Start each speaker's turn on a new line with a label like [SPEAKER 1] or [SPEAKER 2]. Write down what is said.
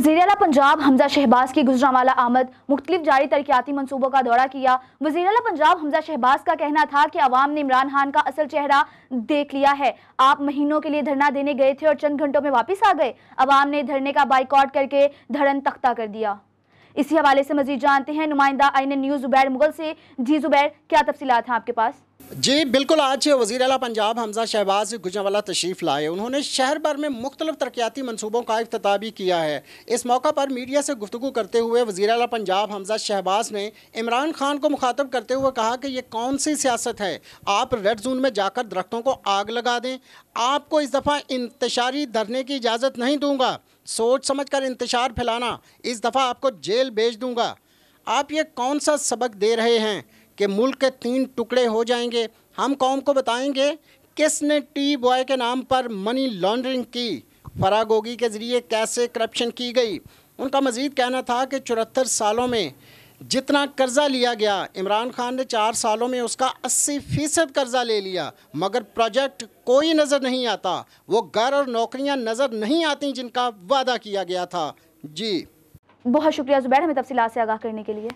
[SPEAKER 1] वजीर अला पंजाब हमजा शहबाज की गुजरावाला आमद मुख्तलिफ जारी तरक्याती मनसूबों का दौरा किया वजीर अला पंजाब हमजा शहबाज का कहना था कि आवाम ने इमरान खान का असल चेहरा देख लिया है आप महीनों के लिए धरना देने गए थे और चंद घंटों में वापस आ गए आवाम ने धरने का बाइकआउट करके धरन तख्ता कर दिया इसी हवाले से मजीद जानते हैं नुमाइंदा आई न्यूज़ जुबैर मुगल से जी जुबैर क्या तफसीत हैं आपके
[SPEAKER 2] पास जी बिल्कुल आज वजीर अला पंजाब हमजा शहबाज गुजरावाला तशरीफ़ लाए उन्होंने शहर भर में मुख्तलिफ तरक्याती मनसूबों का अफ्ताह भी किया है इस मौका पर मीडिया से गुफ्तु करते हुए वजी अला पंजाब हमजा शहबाज ने इमरान खान को मुखातब करते हुए कहा कि ये कौन सी सियासत है आप रेड जोन में जाकर दरख्तों को आग लगा दें आपको इस दफ़ा इंतशारी धरने की इजाज़त नहीं दूँगा सोच समझ कर इंतशार फैलाना इस दफ़ा आपको जेल भेज दूँगा आप ये कौन सा सबक दे रहे हैं कि मुल्क के तीन टुकड़े हो जाएंगे हम कौम को बताएंगे किसने टी बॉय के नाम पर मनी लॉन्ड्रिंग की फरागोगी के ज़रिए कैसे करप्शन की गई उनका मज़ीद कहना था कि चौहत्तर सालों में जितना कर्ज़ा लिया गया इमरान खान ने चार सालों में उसका अस्सी फ़ीसद कर्ज़ा ले लिया मगर प्रोजेक्ट कोई नज़र नहीं आता वो घर और नौकरियां नज़र नहीं आती जिनका वादा किया गया था जी बहुत शुक्रिया जुबैर
[SPEAKER 1] हमें तफसी से आगाह करने के लिए